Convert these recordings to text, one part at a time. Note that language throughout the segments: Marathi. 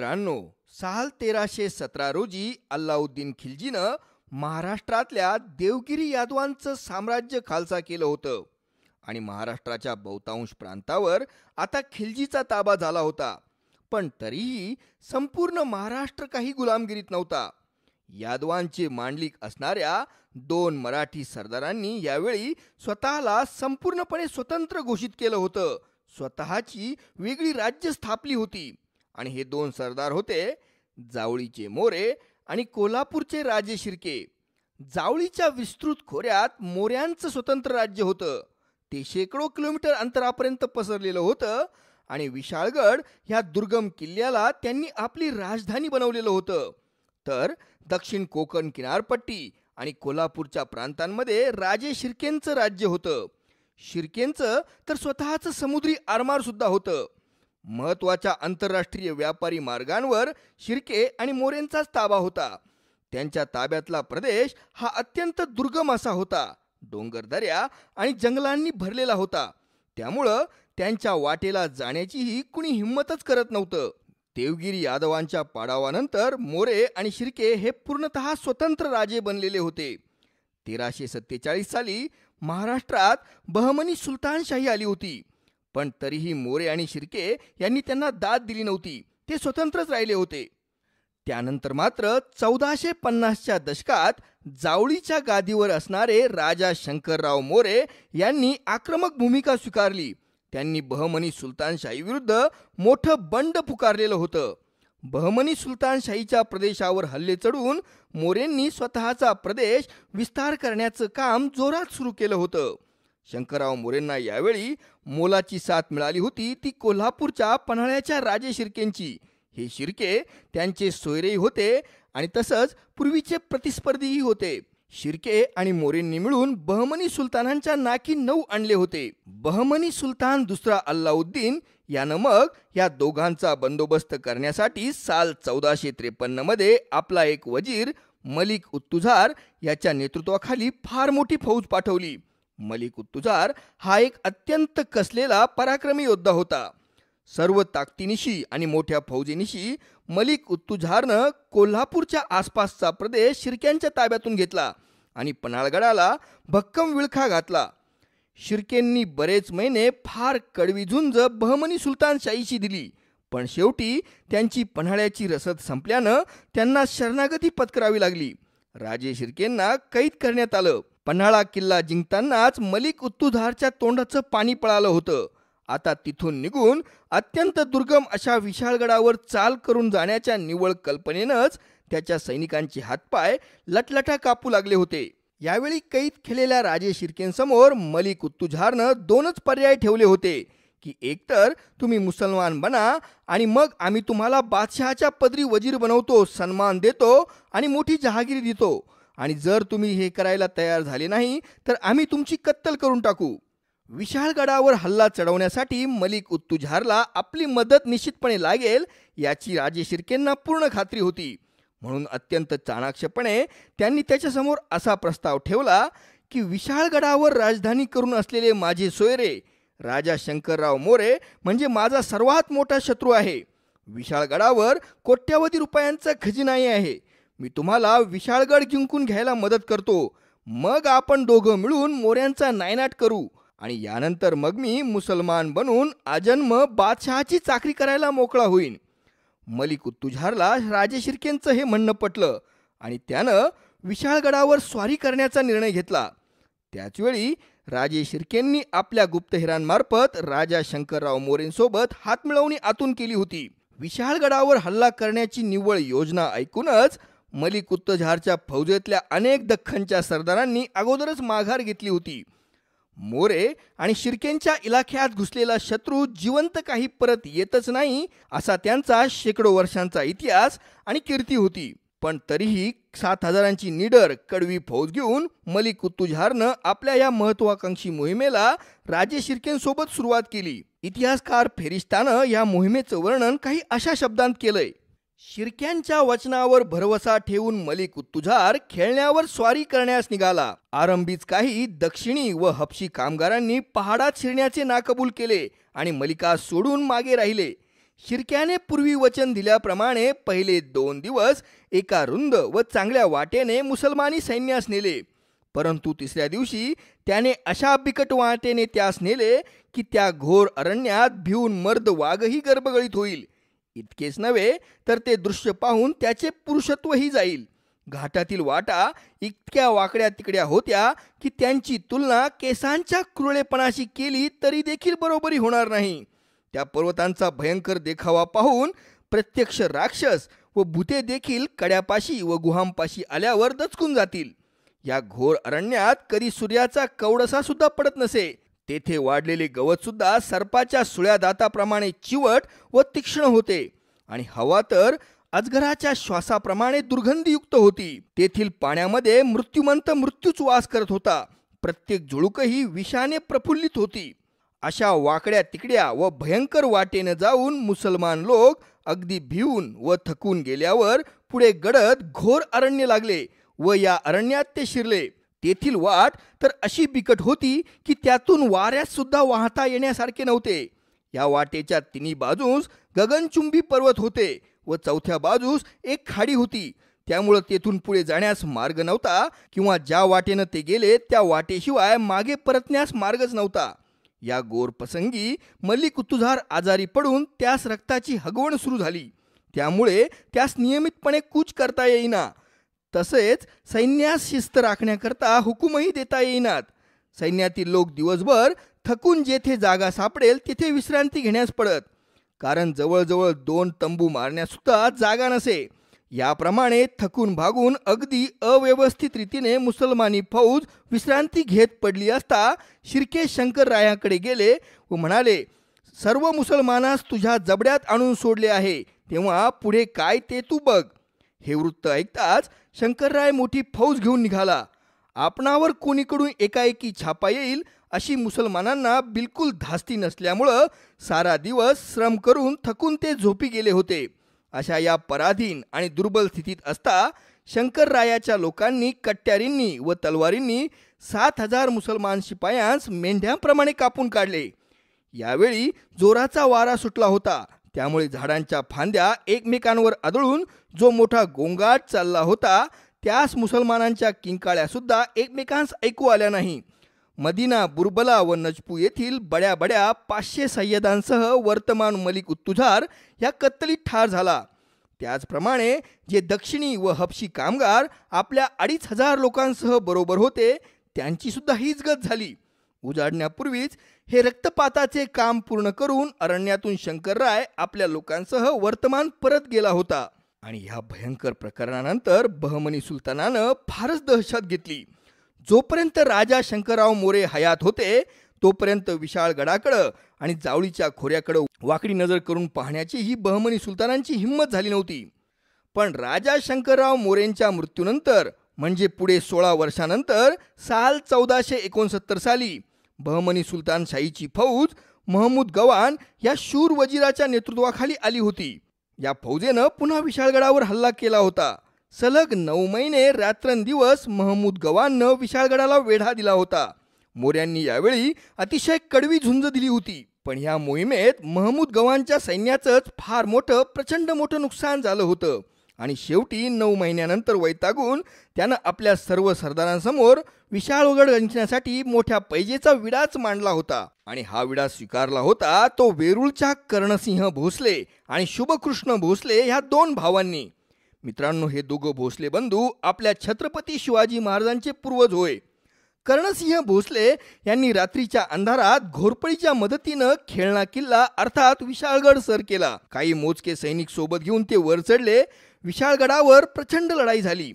मित्रांनो साल तेराशे सतरा रोजी अल्लाउद्दीन खिलजीनं महाराष्ट्रातल्या देवगिरी यादवांचं साम्राज्य खालसा केलं होतं आणि महाराष्ट्राच्या बहुतांश प्रांतावर आता खिलजीचा ताबा झाला होता पण तरीही संपूर्ण महाराष्ट्र काही गुलामगिरीत नव्हता यादवांचे मांडलिक असणाऱ्या दोन मराठी सरदारांनी यावेळी स्वतःला संपूर्णपणे स्वतंत्र घोषित केलं होतं स्वतःची वेगळी राज्य स्थापली होती आणि हे दोन सरदार होते जावळीचे मोरे आणि कोल्हापूरचे राजे शिर्के जावळीच्या विस्तृत खोऱ्यात मोऱ्यांचं स्वतंत्र राज्य होतं ते शेकडो किलोमीटर अंतरापर्यंत पसरलेलं होतं आणि विशाळगड ह्या दुर्गम किल्ल्याला त्यांनी आपली राजधानी बनवलेलं होतं तर दक्षिण कोकण किनारपट्टी आणि कोल्हापूरच्या प्रांतांमध्ये राजे शिरकेंचं राज्य होतं शिर्केंचं तर स्वतःचं समुद्री आरमार सुद्धा होतं महत्वाच्या आंतरराष्ट्रीय व्यापारी मार्गांवर शिर्के आणि मोरेंचाच ताबा होता त्यांच्या ताब्यातला प्रदेश हा अत्यंत दुर्गम असा होता डोंगरदऱ्या आणि जंगलांनी भरलेला होता त्यामुळं त्यांच्या वाटेला जाण्याचीही कुणी हिंमतच करत नव्हतं देवगिरी यादवांच्या पाडावानंतर मोरे आणि शिर्के हे पूर्णतः स्वतंत्र राजे बनलेले होते तेराशे सत्तेचाळीस साली महाराष्ट्रात बहमनी सुलतानशाही आली होती पण तरीही मोरे आणि शिर्के यांनी त्यांना दाद दिली नव्हती ते स्वतंत्रच राहिले होते त्यानंतर मात्र चौदाशे पन्नासच्या दशकात जावळीच्या गादीवर असणारे राजा शंकरराव मोरे यांनी आक्रमक भूमिका स्वीकारली त्यांनी बहमनी सुलतानशाहीविरुद्ध विरुद्ध मोठं बंड पुकारलेलं होतं बहमनी सुलतानशाहीच्या प्रदेशावर हल्ले चढून मोरेंनी स्वतःचा प्रदेश विस्तार करण्याचं काम जोरात सुरू केलं होतं शंकरराव मोरेंना यावेळी मोलाची साथ मिळाली होती ती कोल्हापूरच्या पन्हाळ्याच्या राजे शिर्केंची हे शिर्के त्यांचे सोयरेही होते आणि तसंच पूर्वीचे प्रतिस्पर्धीही होते शिर्के आणि मोरेंनी मिळून बहमनी सुलतानांच्या नाकी नऊ आणले होते बहमनी सुलतान दुसरा अल्लाउद्दीन यानं मग या दोघांचा बंदोबस्त करण्यासाठी साल चौदाशे मध्ये आपला एक वजीर मलिक उत्तुझार याच्या नेतृत्वाखाली फार मोठी फौज पाठवली मलिक उत्तुझार हा एक अत्यंत कसलेला पराक्रमी योद्धा होता सर्व ताकदीनिशी आणि मोठ्या फौजेनिशी मलिक उत्तुझारनं कोल्हापूरच्या आसपासचा प्रदेश शिर्क्यांच्या ताब्यातून घेतला आणि पन्हाळगडाला भक्कम विळखा घातला शिर्केंनी बरेच महिने फार कडवी झुंज बहमनी सुलतानशाहीशी दिली पण शेवटी त्यांची पन्हाळ्याची रसद संपल्यानं त्यांना शरणागती पत्करावी लागली राजे शिर्केंना कैद करण्यात आलं पन्हाळा किल्ला जिंकतानाच मलिक उत्तुधारच्या तोंडाचं पाणी पळालं होतं आता तिथून निघून अत्यंत दुर्गम अशा विशाळगडावर चाल करून जाण्याच्या निवळ कल्पनेनंच त्याच्या सैनिकांचे हातपाय लटलटा कापू लागले होते यावेळी कैद केलेल्या राजे शिर्केंसमोर मलिक उत्तुझारनं दोनच पर्याय ठेवले होते की एकतर तुम्ही मुसलमान बना आणि मग आम्ही तुम्हाला बादशहाच्या पदरी वजीर बनवतो सन्मान देतो आणि मोठी जहागिरी देतो आणि जर तुम्ही हे करायला तयार झाले नाही तर आम्ही तुमची कत्तल करून टाकू विशाळगडावर हल्ला चढवण्यासाठी मलिक उत्तुझारला आपली मदत निश्चितपणे लागेल याची राजे शिर्केंना पूर्ण खात्री होती म्हणून अत्यंत चाणाक्षपणे त्यांनी त्याच्यासमोर असा प्रस्ताव ठेवला की विशाळगडावर राजधानी करून असलेले माझे सोयरे राजा शंकरराव मोरे म्हणजे माझा सर्वात मोठा शत्रू आहे विशाळगडावर कोट्यावधी रुपयांचा खजिनाही आहे मी तुम्हाला विशाळगड जिंकून घ्यायला मदत करतो मग आपण दोघं मिळून मोऱ्यांचा नायनाट करू आणि यानंतर मग मी मुसलमान बनून अजन्म बादशहाची चाकरी करायला मोकळा होईन मलिक तुझारला राजे शिर्केंचं हे म्हणणं पटलं आणि त्यानं विशाळगडावर स्वारी करण्याचा निर्णय घेतला त्याचवेळी राजे शिर्केंनी आपल्या गुप्तहेरांमार्फत राजा शंकरराव मोरेंसोबत हातमिळवणी आतून केली होती विशाळगडावर हल्ला करण्याची निव्वळ योजना ऐकूनच मलिकुत्तझारच्या फौजेतल्या अनेक दख्खनच्या सरदारांनी अगोदरच माघार घेतली होती मोरे आणि शिर्केंच्या इलाख्यात घुसलेला शत्रू जिवंत काही परत येतच नाही असा त्यांचा शेकडो वर्षांचा इतिहास आणि कीर्ती होती पण तरीही सात हजारांची निडर कडवी फौज घेऊन मलिकुत्तुझारनं आपल्या या महत्वाकांक्षी मोहिमेला राजे शिर्केंसोबत सुरुवात केली इतिहासकार फेरिस्तानं या मोहिमेचं वर्णन काही अशा शब्दांत केलंय शिर्क्यांच्या वचनावर भरवसा ठेवून मलिक उत्तुझार खेळण्यावर स्वारी करण्यास निघाला आरंभीच काही दक्षिणी व हपशी कामगारांनी पहाडात शिरण्याचे नाकबूल केले आणि मलिका सोडून मागे राहिले शिरक्याने पूर्वी वचन दिल्याप्रमाणे पहिले दोन दिवस एका रुंद व चांगल्या वाटेने मुसलमानी सैन्यास नेले परंतु तिसऱ्या दिवशी त्याने अशा बिकट वाटेने त्यास नेले की त्या घोर अरण्यात भिवून मर्द वाघही गर्भगळीत होईल इतकेच नव्हे तर ते दृश्य पाहून त्याचे पुरुषत्वही जाईल घाटातील वाटा इतक्या वाकड्या तिकड्या होत्या की त्यांची तुलना केसांच्या क्रुळेपणाशी केली तरी देखील बरोबरी होणार नाही त्या पर्वतांचा भयंकर देखावा पाहून प्रत्यक्ष राक्षस व भूते देखील कड्यापाशी व गुहांपाशी आल्यावर दचकून जातील या घोर अरण्यात कधी सूर्याचा कवडसा सुद्धा पडत नसे तेथे वाढलेले गवतसुद्धा सर्पाच्या सुळ्या दाताप्रमाणे चिवट व तीक्ष्ण होते आणि हवा तर अजगराच्या श्वासाप्रमाणे दुर्गंधीयुक्त होती तेथील पाण्यामध्ये मृत्युमंत मृत्यूच वास करत होता प्रत्येक झुळूकही विषाने प्रफुल्लित होती अशा वाकड्या तिकड्या व भयंकर वाटेनं जाऊन मुसलमान लोक अगदी भिवून व थकून गेल्यावर पुढे गडद घोर अरण्य लागले व या अरण्यात ते शिरले तेथील वाट तर अशी बिकट होती की त्यातून वाऱ्यात सुद्धा वाहता येण्यासारखे नव्हते या वाटेच्या तिन्ही बाजूस गगनचुंबी पर्वत होते व चौथ्या बाजूस एक खाडी होती त्यामुळं तेथून पुढे जाण्यास मार्ग नव्हता किंवा ज्या वाटेनं ते गेले त्या वाटेशिवाय मागे परतण्यास मार्गच नव्हता या गोर प्रसंगी उत्तुझार आजारी पडून त्यास रक्ताची हगवण सुरू झाली त्यामुळे त्यास नियमितपणे कूच करता येईना तसेच सैन्यास शिस्त राखण्याकरता हुकूमही देता येईनात सैन्यातील लोक दिवसभर थकून जेथे जागा सापडेल तिथे विश्रांती घेण्यास पडत कारण जवळजवळ दोन तंबू मारण्यासुद्धा जागा नसे याप्रमाणे थकून भागून अगदी अव्यवस्थित रीतीने मुसलमानी फौज विश्रांती घेत पडली असता शिर्के शंकर रायाकडे गेले व म्हणाले सर्व मुसलमानास तुझ्या जबड्यात आणून सोडले आहे तेव्हा पुढे काय ते तू बघ हे वृत्त ऐकताच शंकरराय मोठी फौज घेऊन निघाला आपणावर कोणीकडून एकाएकी छापा येईल अशी मुसलमानांना बिलकुल धास्ती नसल्यामुळं सारा दिवस श्रम करून थकून ते झोपी गेले होते अशा या पराधीन आणि दुर्बल स्थितीत असता शंकररायाच्या लोकांनी कट्ट्यारींनी व तलवारींनी सात हजार मुसलमान शिपायांस मेंढ्यांप्रमाणे कापून काढले यावेळी जोराचा वारा सुटला होता त्यामुळे झाडांच्या फांद्या एकमेकांवर आदळून जो मोठा गोंगाट चालला होता त्यास मुसलमानांच्या सुद्धा एकमेकांस ऐकू आल्या नाही मदिना बुरबला व नजपू येथील बड्या बड्या पाचशे सय्यदांसह वर्तमान मलिक उत्तुझार या कत्तलीत ठार झाला त्याचप्रमाणे जे दक्षिणी व हपशी कामगार आपल्या अडीच हजार लोकांसह बरोबर होते त्यांची सुद्धा हीच गत झाली उजाडण्यापूर्वीच हे रक्तपाताचे काम पूर्ण करून अरण्यातून शंकरराय आपल्या लोकांसह वर्तमान परत गेला होता आणि ह्या भयंकर प्रकरणानंतर बहमनी सुलतानानं फारच दहशत घेतली जोपर्यंत राजा शंकरराव मोरे हयात होते तोपर्यंत विशाळ गडाकडं आणि जावळीच्या खोऱ्याकडं वाकडी नजर करून पाहण्याची ही बहमनी सुलतानांची हिंमत झाली नव्हती पण राजा शंकरराव मोरेंच्या मृत्यूनंतर म्हणजे पुढे सोळा वर्षानंतर साल चौदाशे एकोणसत्तर साली बहमनी सुलतान शाहीची फौज महमूद गवान या शूर वजीराच्या नेतृत्वाखाली आली होती या फौजेनं पुन्हा विशाळगडावर हल्ला केला होता सलग नऊ महिने रात्रंदिवस महमूद गवाननं विशाळगडाला वेढा दिला होता मोऱ्यांनी यावेळी अतिशय कडवी झुंज दिली होती पण या मोहिमेत महमूद गवानच्या सैन्याचंच फार मोठं प्रचंड मोठं नुकसान झालं होतं आणि शेवटी नऊ महिन्यानंतर वैतागून त्यानं आपल्या सर्व सरदारांसमोर विशाळगड जिंकण्यासाठी मोठ्या पैजेचा विडाच मांडला होता आणि हा विडा स्वीकारला होता तो वेरूळच्या कर्णसिंह भोसले आणि शुभकृष्ण भोसले ह्या दोन भावांनी मित्रांनो हे दोघं भोसले बंधू आपल्या छत्रपती शिवाजी महाराजांचे पूर्वज होय कर्णसिंह भोसले यांनी रात्रीच्या अंधारात घोरपळीच्या मदतीनं खेळणा किल्ला अर्थात विशाळगड सर केला काही मोजके सैनिक सोबत घेऊन ते वर चढले विशाळगडावर प्रचंड लढाई झाली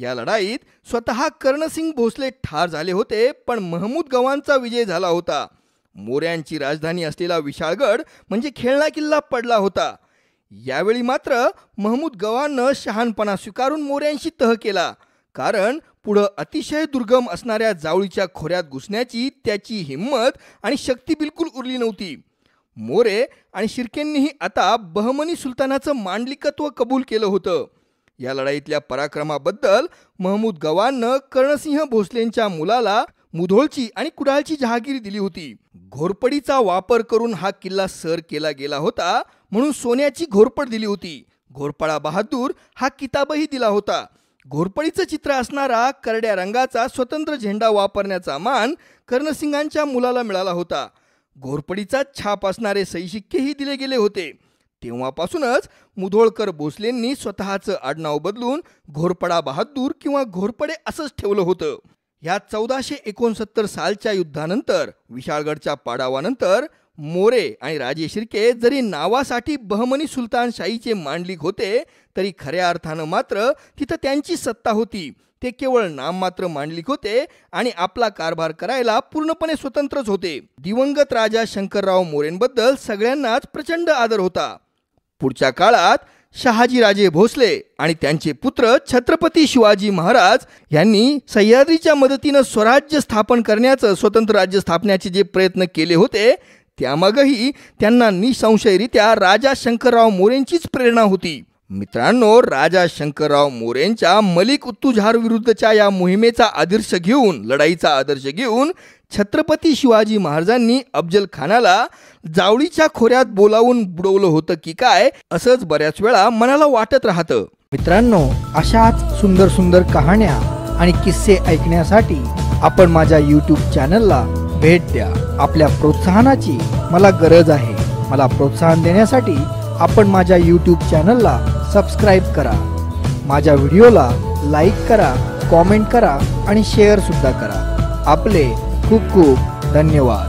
या लढाईत स्वतः कर्णसिंग भोसले ठार झाले होते पण महमूद गवांचा विजय झाला होता मोऱ्यांची राजधानी असलेला विशाळगड म्हणजे खेळणा किल्ला पडला होता यावेळी मात्र महमूद गव्हानं शहाणपणा स्वीकारून मोऱ्यांशी तह केला कारण पुढं अतिशय दुर्गम असणाऱ्या जावळीच्या खोऱ्यात घुसण्याची त्याची हिंमत आणि शक्ती बिलकुल उरली नव्हती मोरे आणि शिर्केंनीही आता बहमनी सुलतानाचं मांडलिकत्व कबूल केलं होतं या लढाईतल्या पराक्रमाबद्दल महमूद गवाननं कर्णसिंह भोसलेंच्या मुलाला मुधोळची आणि कुडाळची जहागिरी दिली होती घोरपडीचा वापर करून हा किल्ला सर केला गेला होता म्हणून सोन्याची घोरपड दिली होती घोरपडा बहादूर हा किताबही दिला होता घोरपडीचं चित्र असणारा करड्या रंगाचा स्वतंत्र झेंडा वापरण्याचा मान कर्णसिंगांच्या मुलाला मिळाला होता घोरपडीचा छाप असणारे सैशिक्यही दिले गेले होते तेव्हापासूनच मुधोळकर भोसलेंनी स्वतःचं आडनाव बदलून घोरपडा बहादूर किंवा घोरपडे असंच ठेवलं होतं या चौदाशे एकोणसत्तर सालच्या युद्धानंतर विशाळगडच्या पाडावानंतर मोरे आणि राजे शिर्के जरी नावासाठी बहमनी सुलतानशाहीचे मांडलिक होते तरी खऱ्या अर्थानं मात्र तिथं त्यांची सत्ता होती ते केवळ नाममात्र मांडलिक होते आणि आपला कारभार करायला पूर्णपणे स्वतंत्रच होते दिवंगत राजा शंकरराव मोरेंबद्दल सगळ्यांनाच प्रचंड आदर होता पुढच्या काळात शहाजीराजे भोसले आणि त्यांचे पुत्र छत्रपती शिवाजी महाराज यांनी सह्याद्रीच्या मदतीनं स्वराज्य स्थापन करण्याचं स्वतंत्र राज्य स्थापण्याचे जे प्रयत्न केले होते त्यामागही त्यांना निसंशयरित्या राजा शंकरराव मोरेंचीच प्रेरणा होती मित्रांनो राजा शंकरराव मोरेंच्या मलिक उत्तुझार विरुद्धच्या या मोहिमेचा आदर्श घेऊन लढाईचा आदर्श घेऊन छत्रपती शिवाजी महाराजांनी अफजल खानाला जावळीच्या खोऱ्यात बोलावून बुडवलं होतं की काय असंच बऱ्याच वेळा मनाला वाटत राहतं मित्रांनो अशाच सुंदर सुंदर कहाण्या आणि किस्से ऐकण्यासाठी आपण माझ्या यूट्यूब चॅनलला भेट द्या आपल्या प्रोत्साहनाची मला गरज आहे मला प्रोत्साहन देण्यासाठी आपण माझ्या यूट्यूब चॅनलला सबस्क्राईब करा माझ्या व्हिडिओला लाईक करा कॉमेंट करा आणि शेअरसुद्धा करा आपले खूप खूप धन्यवाद